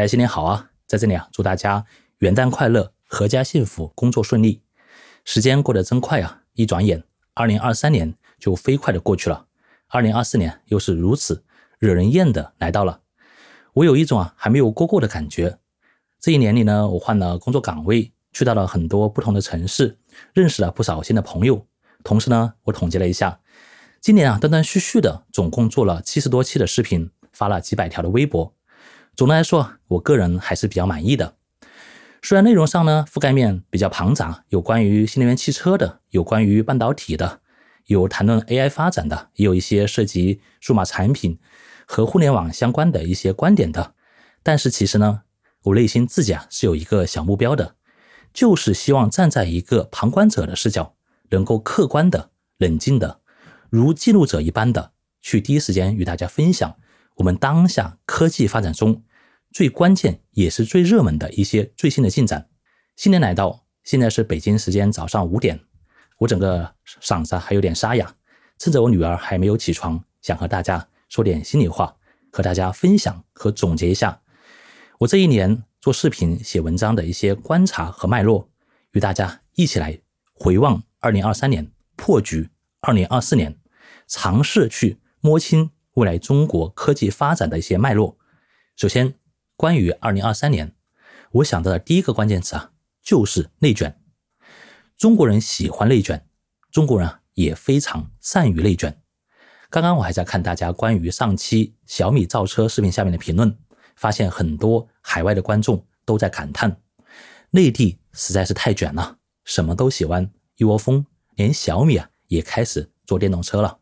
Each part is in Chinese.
大家新年好啊！在这里啊，祝大家元旦快乐，阖家幸福，工作顺利。时间过得真快啊，一转眼，二零二三年就飞快的过去了。二零二四年又是如此惹人厌的来到了，我有一种啊还没有过过的感觉。这一年里呢，我换了工作岗位，去到了很多不同的城市，认识了不少新的朋友。同时呢，我统计了一下，今年啊断断续续的总共做了七十多期的视频，发了几百条的微博。总的来说，我个人还是比较满意的。虽然内容上呢，覆盖面比较庞杂，有关于新能源汽车的，有关于半导体的，有谈论 AI 发展的，也有一些涉及数码产品和互联网相关的一些观点的。但是其实呢，我内心自己啊是有一个小目标的，就是希望站在一个旁观者的视角，能够客观的、冷静的，如记录者一般的，去第一时间与大家分享我们当下科技发展中。最关键也是最热门的一些最新的进展。新年来到，现在是北京时间早上五点，我整个嗓子还有点沙哑。趁着我女儿还没有起床，想和大家说点心里话，和大家分享和总结一下我这一年做视频、写文章的一些观察和脉络，与大家一起来回望2023年破局，2024年尝试去摸清未来中国科技发展的一些脉络。首先。关于二零二三年，我想到的第一个关键词啊，就是内卷。中国人喜欢内卷，中国人啊也非常善于内卷。刚刚我还在看大家关于上期小米造车视频下面的评论，发现很多海外的观众都在感叹，内地实在是太卷了，什么都喜欢一窝蜂，连小米啊也开始做电动车了。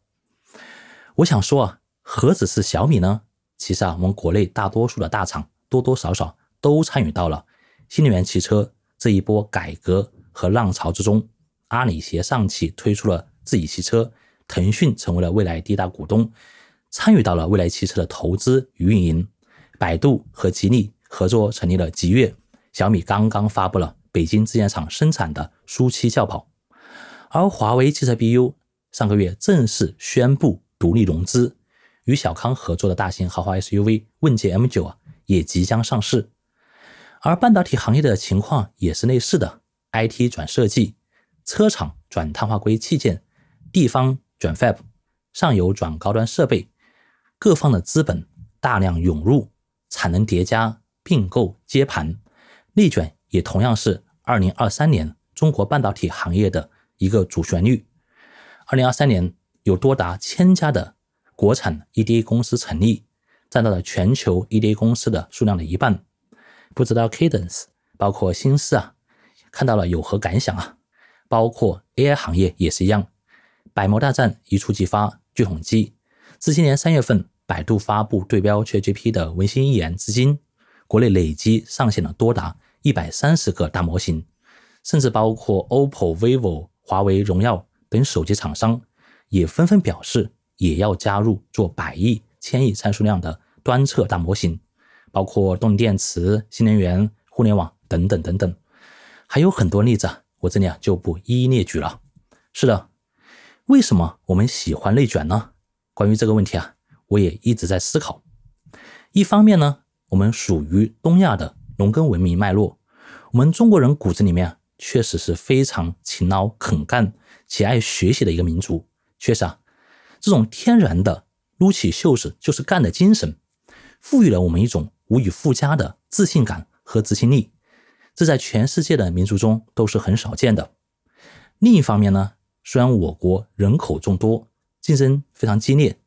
我想说啊，何止是小米呢？其实啊，我们国内大多数的大厂。多多少少都参与到了新能源汽车这一波改革和浪潮之中。阿里携上汽推出了自己汽车，腾讯成为了未来第一大股东，参与到了未来汽车的投资与运营。百度和吉利合作成立了极越，小米刚刚发布了北京自建厂生产的舒七轿跑，而华为汽车 BU 上个月正式宣布独立融资，与小康合作的大型豪华 SUV 问界 M9 啊。也即将上市，而半导体行业的情况也是类似的：IT 转设计，车厂转碳化硅器件，地方转 fab，上游转高端设备，各方的资本大量涌入，产能叠加、并购、接盘、内卷，也同样是2023年中国半导体行业的一个主旋律。2023年有多达千家的国产 EDA 公司成立。占到了全球 EDA 公司的数量的一半，不知道 Cadence 包括新思啊，看到了有何感想啊？包括 AI 行业也是一样，百模大战一触即发。据统计，自今年三月份百度发布对标 c h a t g p t 的文心一言至今，国内累计上线了多达一百三十个大模型，甚至包括 OPPO、VIVO、华为、荣耀等手机厂商也纷纷表示也要加入做百亿。千亿参数量的端侧大模型，包括动力电池、新能源、互联网等等等等，还有很多例子啊，我这里啊就不一一列举了。是的，为什么我们喜欢内卷呢？关于这个问题啊，我也一直在思考。一方面呢，我们属于东亚的农耕文明脉络，我们中国人骨子里面确实是非常勤劳肯干且爱学习的一个民族，确实啊，这种天然的。撸起袖子就是干的精神，赋予了我们一种无以复加的自信感和执行力，这在全世界的民族中都是很少见的。另一方面呢，虽然我国人口众多，竞争非常激烈，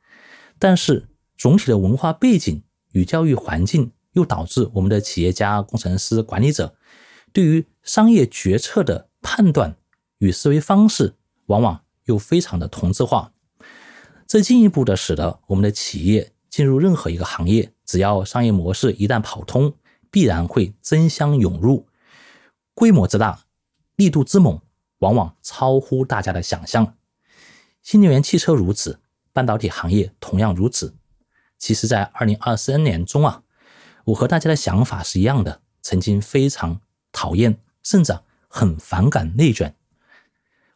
但是总体的文化背景与教育环境又导致我们的企业家、工程师、管理者对于商业决策的判断与思维方式，往往又非常的同质化。这进一步的使得我们的企业进入任何一个行业，只要商业模式一旦跑通，必然会争相涌入，规模之大，力度之猛，往往超乎大家的想象。新能源汽车如此，半导体行业同样如此。其实，在二零二三年中啊，我和大家的想法是一样的，曾经非常讨厌，甚至很反感内卷。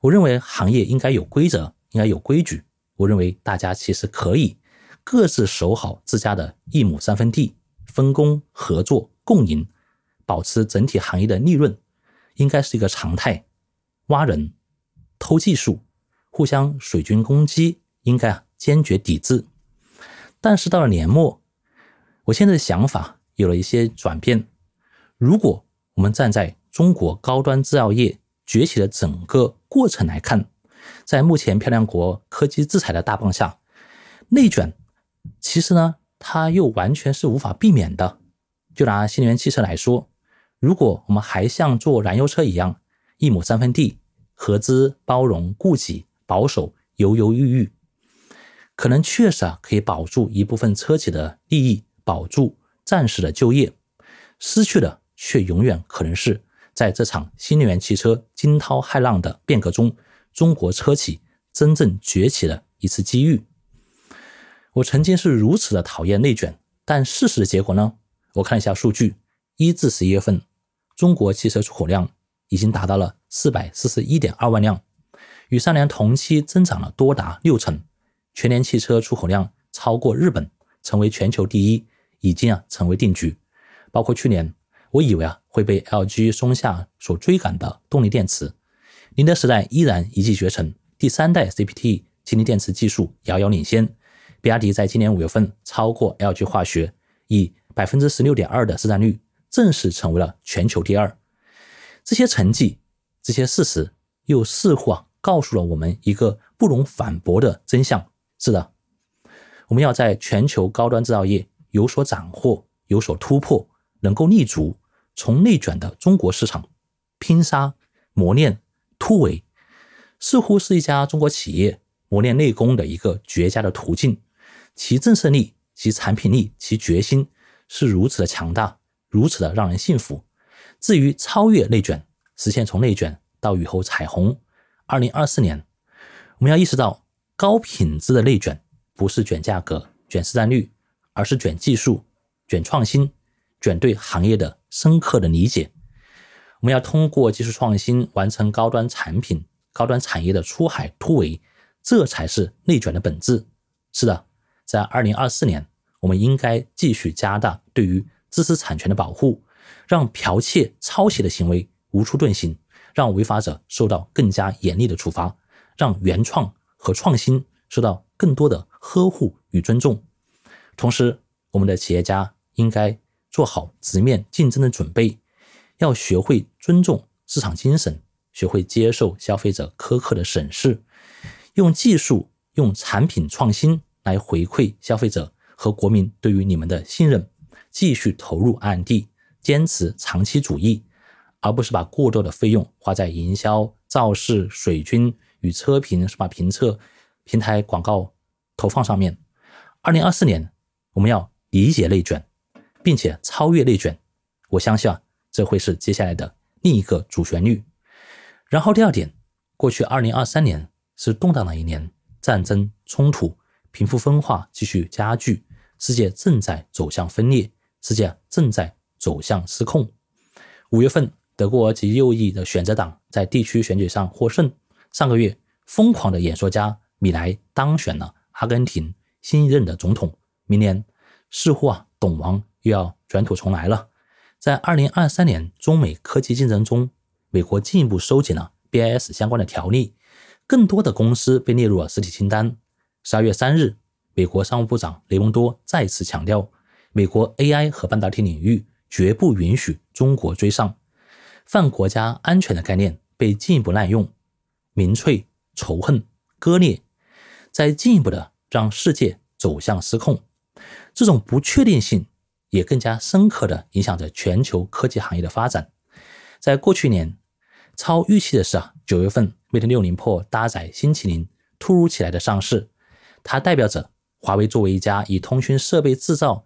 我认为行业应该有规则，应该有规矩。我认为大家其实可以各自守好自家的一亩三分地，分工合作、共赢，保持整体行业的利润，应该是一个常态。挖人、偷技术、互相水军攻击，应该坚决抵制。但是到了年末，我现在的想法有了一些转变。如果我们站在中国高端制造业崛起的整个过程来看，在目前漂亮国科技制裁的大棒下，内卷其实呢，它又完全是无法避免的。就拿新能源汽车来说，如果我们还像做燃油车一样，一亩三分地，合资、包容、顾及、保守、犹犹豫豫，可能确实啊，可以保住一部分车企的利益，保住暂时的就业，失去的却永远可能是在这场新能源汽车惊涛骇浪的变革中。中国车企真正崛起的一次机遇。我曾经是如此的讨厌内卷，但事实的结果呢？我看了一下数据，一至十一月份，中国汽车出口量已经达到了四百四十一点二万辆，与上年同期增长了多达六成。全年汽车出口量超过日本，成为全球第一，已经啊成为定局。包括去年，我以为啊会被 LG 松下所追赶的动力电池。宁德时代依然一骑绝尘，第三代 c p t 麒麟电池技术遥遥领先。比亚迪在今年五月份超过 LG 化学，以百分之十六点二的市占率，正式成为了全球第二。这些成绩，这些事实，又似乎啊告诉了我们一个不容反驳的真相：是的，我们要在全球高端制造业有所斩获、有所突破，能够立足从内卷的中国市场拼杀磨练。突围似乎是一家中国企业磨练内功的一个绝佳的途径，其震慑力、其产品力、其决心是如此的强大，如此的让人信服。至于超越内卷，实现从内卷到雨后彩虹，二零二四年，我们要意识到高品质的内卷不是卷价格、卷市占率，而是卷技术、卷创新、卷对行业的深刻的理解。我们要通过技术创新完成高端产品、高端产业的出海突围，这才是内卷的本质。是的，在二零二四年，我们应该继续加大对于知识产权的保护，让剽窃、抄袭的行为无处遁形，让违法者受到更加严厉的处罚，让原创和创新受到更多的呵护与尊重。同时，我们的企业家应该做好直面竞争的准备。要学会尊重市场精神，学会接受消费者苛刻的审视，用技术、用产品创新来回馈消费者和国民对于你们的信任。继续投入案地，坚持长期主义，而不是把过多的费用花在营销、造势、水军与车评是把评测平台广告投放上面。二零二四年，我们要理解内卷，并且超越内卷。我相信啊。这会是接下来的另一个主旋律。然后第二点，过去二零二三年是动荡的一年，战争、冲突、贫富分化继续加剧，世界正在走向分裂，世界正在走向失控。五月份，德国及右翼的选择党在地区选举上获胜。上个月，疯狂的演说家米莱当选了阿根廷新任的总统。明年，似乎啊，懂王又要卷土重来了。在二零二三年中美科技竞争中，美国进一步收紧了 B I S 相关的条例，更多的公司被列入了实体清单。十二月三日，美国商务部长雷蒙多再次强调，美国 A I 和半导体领域绝不允许中国追上。泛国家安全的概念被进一步滥用，民粹、仇恨、割裂，在进一步的让世界走向失控。这种不确定性。也更加深刻的影响着全球科技行业的发展。在过去年，超预期的是啊，九月份 Mate 六零 Pro 搭载新麒麟，突如其来的上市，它代表着华为作为一家以通讯设备制造、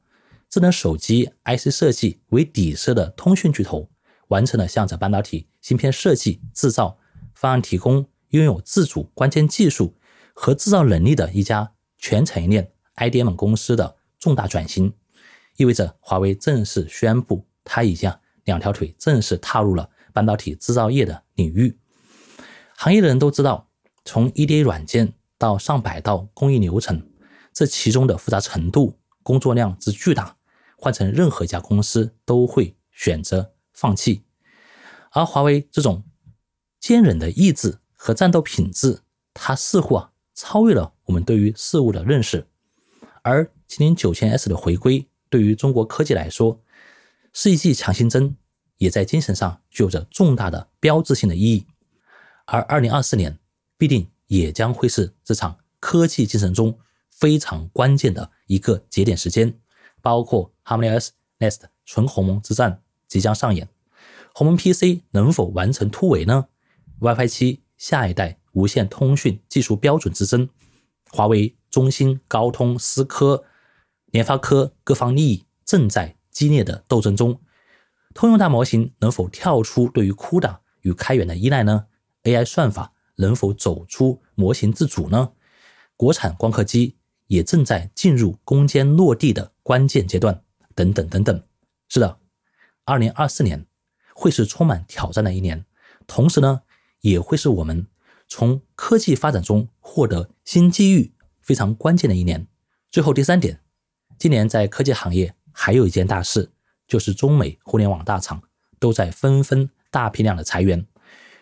智能手机 IC 设计为底色的通讯巨头，完成了向着半导体芯片设计制造方案提供，拥有自主关键技术和制造能力的一家全产业链 IDM 公司的重大转型。意味着华为正式宣布，它已经两条腿正式踏入了半导体制造业的领域。行业的人都知道，从 EDA 软件到上百道工艺流程，这其中的复杂程度、工作量之巨大，换成任何一家公司都会选择放弃。而华为这种坚韧的意志和战斗品质，它似乎啊超越了我们对于事物的认识。而麒麟九千 S 的回归。对于中国科技来说，是一剂强心针，也在精神上具有着重大的标志性的意义。而二零二四年必定也将会是这场科技精神中非常关键的一个节点时间，包括 HarmonyOS n e x t 纯鸿蒙之战即将上演，鸿蒙 PC 能否完成突围呢？WiFi 七下一代无线通讯技术标准之争，华为、中兴、高通、思科。联发科各方利益正在激烈的斗争中，通用大模型能否跳出对于 CUDA 与开源的依赖呢？AI 算法能否走出模型自主呢？国产光刻机也正在进入攻坚落地的关键阶段，等等等等。是的，二零二四年会是充满挑战的一年，同时呢，也会是我们从科技发展中获得新机遇非常关键的一年。最后第三点。今年在科技行业还有一件大事，就是中美互联网大厂都在纷纷大批量的裁员，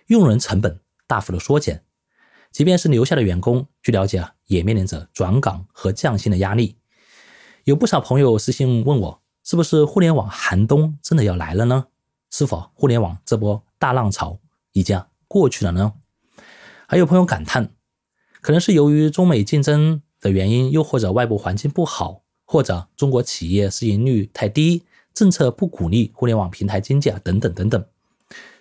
用人成本大幅的缩减。即便是留下的员工，据了解啊，也面临着转岗和降薪的压力。有不少朋友私信问我，是不是互联网寒冬真的要来了呢？是否互联网这波大浪潮已经过去了呢？还有朋友感叹，可能是由于中美竞争的原因，又或者外部环境不好。或者中国企业市盈率太低，政策不鼓励互联网平台经济啊，等等等等。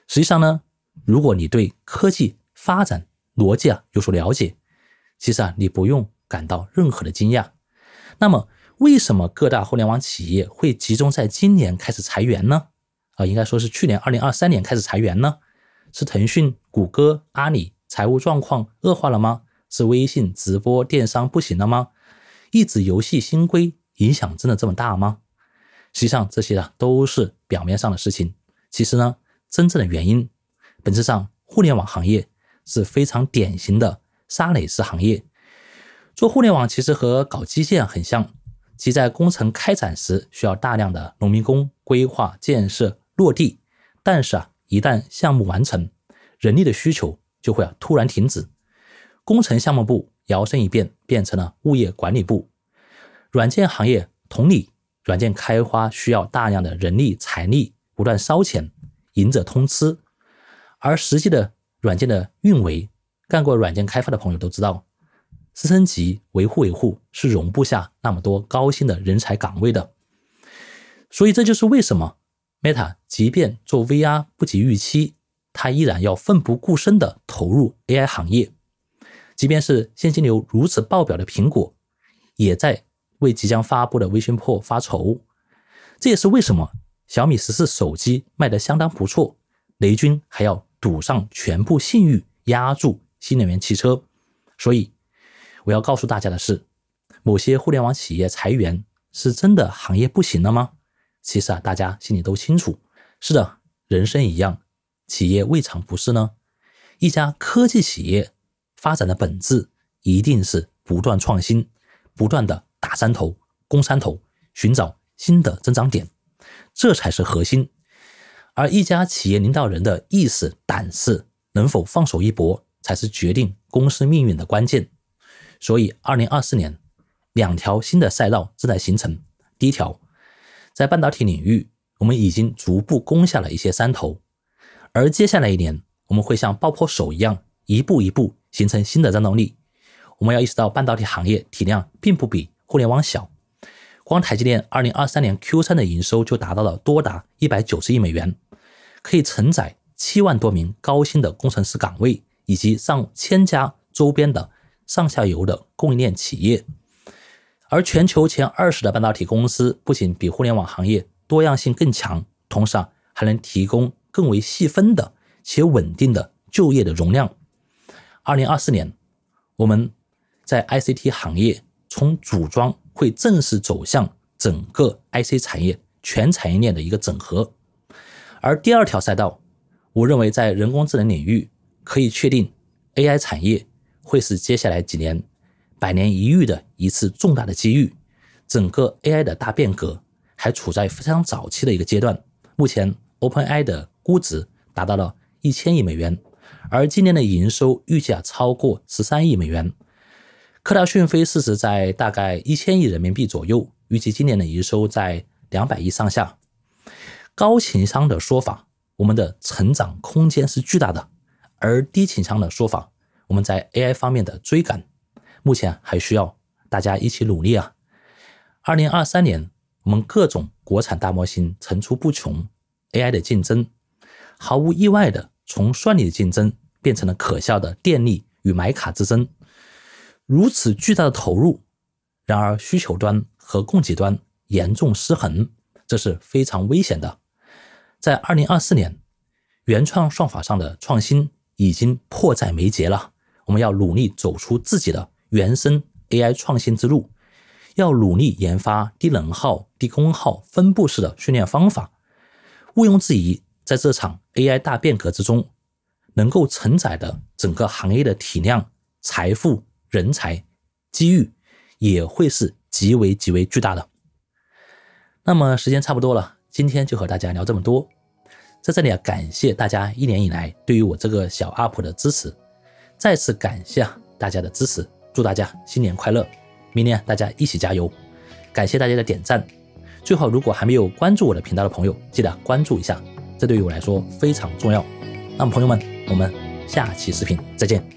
实际上呢，如果你对科技发展逻辑啊有所了解，其实啊你不用感到任何的惊讶。那么，为什么各大互联网企业会集中在今年开始裁员呢？啊，应该说是去年二零二三年开始裁员呢？是腾讯、谷歌、阿里财务状况恶化了吗？是微信直播电商不行了吗？一纸游戏新规影响真的这么大吗？实际上，这些啊都是表面上的事情。其实呢，真正的原因，本质上，互联网行业是非常典型的沙垒式行业。做互联网其实和搞基建很像，即在工程开展时需要大量的农民工规划、建设、落地，但是啊，一旦项目完成，人力的需求就会啊突然停止。工程项目部。摇身一变，变成了物业管理部。软件行业同理，软件开发需要大量的人力财力，不断烧钱，赢者通吃。而实际的软件的运维，干过软件开发的朋友都知道，资深级维护维护是容不下那么多高薪的人才岗位的。所以这就是为什么 Meta 即便做 VR 不及预期，它依然要奋不顾身的投入 AI 行业。即便是现金流如此爆表的苹果，也在为即将发布的微信破发愁。这也是为什么小米十四手机卖得相当不错，雷军还要赌上全部信誉压住新能源汽车。所以，我要告诉大家的是，某些互联网企业裁员是真的行业不行了吗？其实啊，大家心里都清楚。是的，人生一样，企业未尝不是呢。一家科技企业。发展的本质一定是不断创新，不断的打山头、攻山头，寻找新的增长点，这才是核心。而一家企业领导人的意识、胆识能否放手一搏，才是决定公司命运的关键。所以，二零二四年，两条新的赛道正在形成。第一条，在半导体领域，我们已经逐步攻下了一些山头，而接下来一年，我们会像爆破手一样，一步一步。形成新的战斗力。我们要意识到，半导体行业体量并不比互联网小。光台积电2023年 Q3 的营收就达到了多达190亿美元，可以承载7万多名高薪的工程师岗位，以及上千家周边的上下游的供应链企业。而全球前二十的半导体公司不仅比互联网行业多样性更强，同时啊还能提供更为细分的且稳定的就业的容量。二零二四年，我们在 ICT 行业从组装会正式走向整个 IC 产业全产业链的一个整合。而第二条赛道，我认为在人工智能领域可以确定，AI 产业会是接下来几年百年一遇的一次重大的机遇。整个 AI 的大变革还处在非常早期的一个阶段。目前，OpenAI 的估值达到了一千亿美元。而今年的营收预计啊超过十三亿美元，科大讯飞市值在大概一千亿人民币左右，预计今年的营收在两百亿上下。高情商的说法，我们的成长空间是巨大的；而低情商的说法，我们在 AI 方面的追赶目前还需要大家一起努力啊。二零二三年，我们各种国产大模型层出不穷，AI 的竞争毫无意外的。从算力的竞争变成了可笑的电力与买卡之争。如此巨大的投入，然而需求端和供给端严重失衡，这是非常危险的。在二零二四年，原创算法上的创新已经迫在眉睫了。我们要努力走出自己的原生 AI 创新之路，要努力研发低能耗、低功耗、分布式的训练方法。毋庸置疑，在这场 AI 大变革之中，能够承载的整个行业的体量、财富、人才、机遇，也会是极为极为巨大的。那么时间差不多了，今天就和大家聊这么多。在这里啊，感谢大家一年以来对于我这个小 UP 的支持，再次感谢啊大家的支持，祝大家新年快乐，明年大家一起加油。感谢大家的点赞，最后如果还没有关注我的频道的朋友，记得关注一下。这对于我来说非常重要。那么，朋友们，我们下期视频再见。